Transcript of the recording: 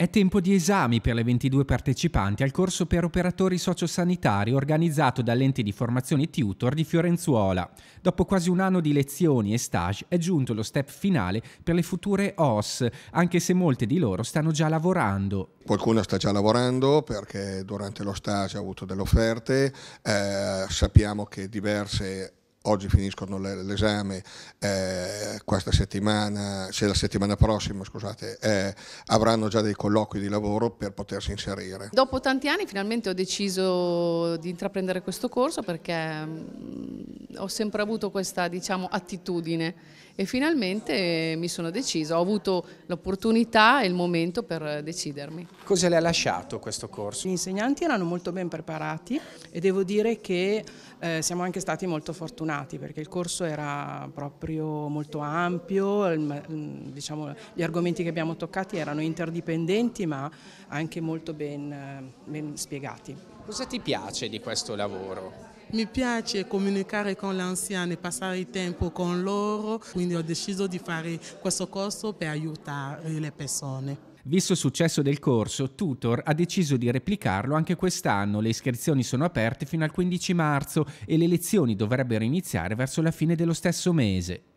È tempo di esami per le 22 partecipanti al corso per operatori sociosanitari organizzato dall'ente di formazione Tutor di Fiorenzuola. Dopo quasi un anno di lezioni e stage è giunto lo step finale per le future OS, anche se molte di loro stanno già lavorando. Qualcuno sta già lavorando perché durante lo stage ha avuto delle offerte, eh, sappiamo che diverse oggi finiscono l'esame, eh, questa settimana, cioè la settimana prossima scusate, eh, avranno già dei colloqui di lavoro per potersi inserire. Dopo tanti anni finalmente ho deciso di intraprendere questo corso perché mh, mm, ho sempre avuto questa diciamo, attitudine e finalmente mi sono decisa, ho avuto l'opportunità e il momento per decidermi. Cosa le ha lasciato questo corso? Gli insegnanti erano molto ben preparati e devo dire che eh, siamo anche stati molto fortunati perché il corso era proprio molto ampio, mm, diciamo, gli argomenti che abbiamo toccati erano interdipendenti ma anche molto ben, eh, ben spiegati. Cosa ti piace di questo lavoro? Mi piace comunicare con gli anziani, passare il tempo con loro, quindi ho deciso di fare questo corso per aiutare le persone. Visto il successo del corso, Tutor ha deciso di replicarlo anche quest'anno. Le iscrizioni sono aperte fino al 15 marzo e le lezioni dovrebbero iniziare verso la fine dello stesso mese.